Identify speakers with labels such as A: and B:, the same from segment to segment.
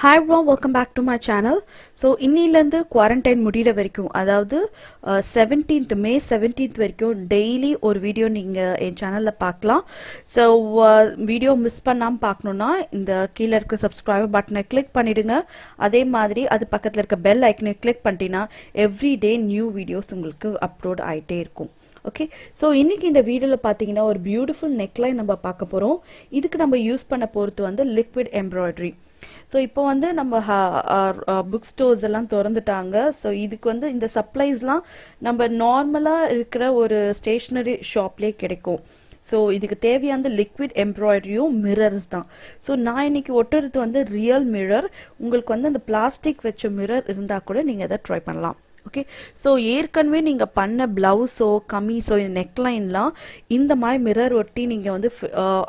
A: hi from welcome back to my channel so இன்னிலேருந்து quarantine முடியிற வரைக்கும் அதாவது செவன்டீன்த் மே செவன்டீன்த் வரைக்கும் டெய்லி ஒரு வீடியோ நீங்கள் என் சேனலில் பார்க்கலாம் ஸோ வீடியோ மிஸ் பண்ணாமல் பார்க்கணுன்னா இந்த கீழே இருக்கிற சப்ஸ்கிரைபர் பட்டனை கிளிக் பண்ணிவிடுங்க அதே மாதிரி அது பக்கத்தில் இருக்க பெல் ஐக்கனை கிளிக் பண்ணிட்டீங்கன்னா எவ்ரி டே நியூ வீடியோஸ் உங்களுக்கு அப்லோட் ஆகிட்டே இருக்கும் ஓகே ஸோ இன்னைக்கு இந்த வீடியோவில் பார்த்தீங்கன்னா ஒரு பியூட்டிஃபுல் நெக்லைன் நம்ம பார்க்க போகிறோம் இதுக்கு நம்ம யூஸ் பண்ண பொறுத்து வந்து லிக்விட் எம்ப்ராய்டரி ஸோ இப்போ வந்து நம்ம புக் ஸ்டோர்ஸ் எல்லாம் திறந்துட்டாங்க ஸோ இதுக்கு வந்து இந்த சப்ளைஸ்லாம் நம்ம நார்மலாக இருக்கிற ஒரு ஸ்டேஷ்னரி ஷாப்லேயே கிடைக்கும் ஸோ இதுக்கு தேவையான லிக்விட் எம்ப்ராய்டரியும் மிரர்ஸ் தான் ஸோ நான் இன்னைக்கு ஒட்டுறது வந்து ரியல் மிரர் உங்களுக்கு வந்து அந்த பிளாஸ்டிக் வச்ச மிரர் இருந்தால் கூட நீங்கள் அதை ட்ரை பண்ணலாம் ஓகே ஸோ ஏற்கனவே நீங்கள் பண்ண ப்ளவுஸோ கமீஸோ நெக்லைன்லாம் இந்த மாதிரி மிரர் ஒட்டி நீங்கள் வந்து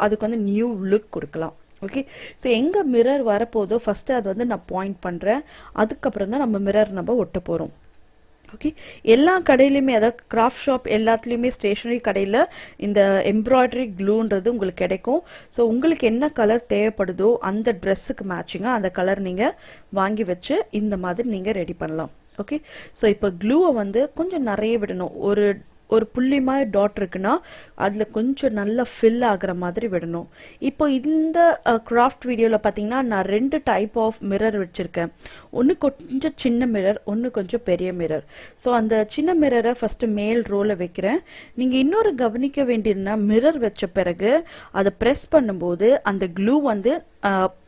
A: அதுக்கு வந்து நியூ லுக் கொடுக்கலாம் ஓகே ஸோ எங்கே மிரர் வரப்போதோ ஃபஸ்ட்டு அது வந்து நான் பாயிண்ட் பண்ணுறேன் அதுக்கப்புறம் தான் நம்ம மிரர் நம்ம ஒட்ட போகிறோம் ஓகே எல்லா கடையிலையுமே அதாவது கிராஃப்ட் ஷாப் எல்லாத்துலேயுமே ஸ்டேஷ்னரி கடையில் இந்த எம்ப்ராய்டரி க்ளூன்றது உங்களுக்கு கிடைக்கும் ஸோ உங்களுக்கு என்ன கலர் தேவைப்படுதோ அந்த ட்ரெஸ்ஸுக்கு மேட்சிங்காக அந்த கலர் நீங்கள் வாங்கி வச்சு இந்த மாதிரி நீங்கள் ரெடி பண்ணலாம் ஓகே ஸோ இப்போ க்ளூவை வந்து கொஞ்சம் நிறைய விடணும் ஒரு ஒரு புள்ளி மாதிரி டாட் இருக்குன்னா அதில் கொஞ்சம் நல்லா ஃபில் ஆகிற மாதிரி விடணும் இப்போ இந்த கிராஃப்ட் வீடியோவில் பார்த்தீங்கன்னா நான் ரெண்டு டைப் ஆஃப் மிரர் வச்சுருக்கேன் ஒன்று கொஞ்சம் சின்ன மிரர் ஒன்று கொஞ்சம் பெரிய மிரர் ஸோ அந்த சின்ன மிரரை ஃபஸ்ட்டு மேல் ரோவில் வைக்கிறேன் நீங்கள் இன்னொரு கவனிக்க வேண்டியதுன்னா மிரர் வச்ச பிறகு அதை ப்ரெஸ் பண்ணும்போது அந்த க்ளூ வந்து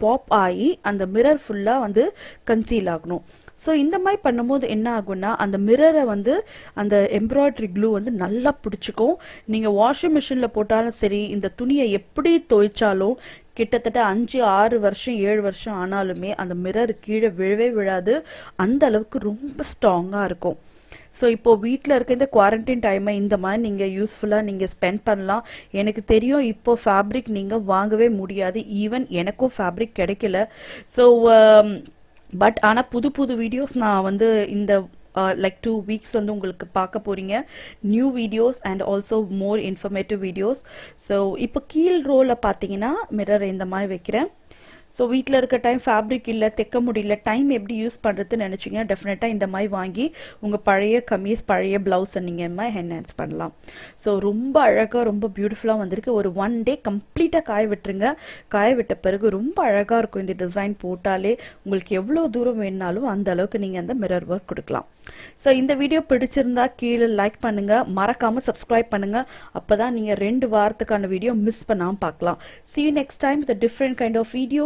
A: பாப் ஆகி அந்த மிரர் ஃபுல்லாக வந்து கன்சீல் ஆகணும் ஸோ இந்த மாதிரி பண்ணும்போது என்ன ஆகும்னா அந்த மிரரை வந்து அந்த எம்ப்ராய்டரி க்ளூ வந்து நல்லா பிடிச்சிக்கும் நீங்கள் வாஷிங் மிஷினில் போட்டாலும் சரி இந்த துணியை எப்படி துவைச்சாலும் கிட்டத்தட்ட அஞ்சு ஆறு வருஷம் ஏழு வருஷம் ஆனாலுமே அந்த மிரர் கீழே விழவே விழாது அந்த அளவுக்கு ரொம்ப ஸ்ட்ராங்காக இருக்கும் ஸோ இப்போ வீட்டில் இருக்க இந்த குவாரண்டைன் டைமை இந்த மாதிரி நீங்கள் யூஸ்ஃபுல்லாக நீங்கள் ஸ்பெண்ட் பண்ணலாம் எனக்கு தெரியும் இப்போ ஃபேப்ரிக் நீங்கள் வாங்கவே முடியாது ஈவன் எனக்கும் ஃபேப்ரிக் கிடைக்கல ஸோ um, பட் ஆனால் புது புது வீடியோஸ் நான் வந்து இந்த லைக் டூ வீக்ஸ் வந்து உங்களுக்கு பார்க்க போகிறீங்க new videos and also more informative videos so இப்போ கீழ் ரோவில் பார்த்தீங்கன்னா மிரர் இந்த மாதிரி வைக்கிறேன் ஸோ வீட்டில் இருக்க டைம் ஃபேப்ரிக் இல்லை தைக்க முடியல டைம் எப்படி யூஸ் பண்ணுறதுன்னு நினச்சிங்கன்னா டெஃபினட்டாக இந்த மாதிரி வாங்கி உங்கள் பழைய கமீஸ் பழைய ப்ளவுஸை நீங்கள் மாதிரி என்ஹான்ஸ் பண்ணலாம் ஸோ ரொம்ப அழகாக ரொம்ப பியூட்டிஃபுல்லாக வந்திருக்கு ஒரு ஒன் டே கம்ப்ளீட்டாக காய விட்டுருங்க காய விட்ட பிறகு ரொம்ப அழகாக இருக்கும் இந்த டிசைன் போட்டாலே உங்களுக்கு எவ்வளோ தூரம் வேணுனாலும் அந்த அளவுக்கு நீங்கள் அந்த மிரர் ஒர்க் கொடுக்கலாம் ஸோ இந்த வீடியோ பிடிச்சிருந்தா கீழே லைக் பண்ணுங்கள் மறக்காமல் சப்ஸ்கிரைப் பண்ணுங்கள் அப்போ தான் நீங்கள் ரெண்டு வாரத்துக்கான வீடியோ மிஸ் பண்ணாமல் பார்க்கலாம் see next time with different kind of video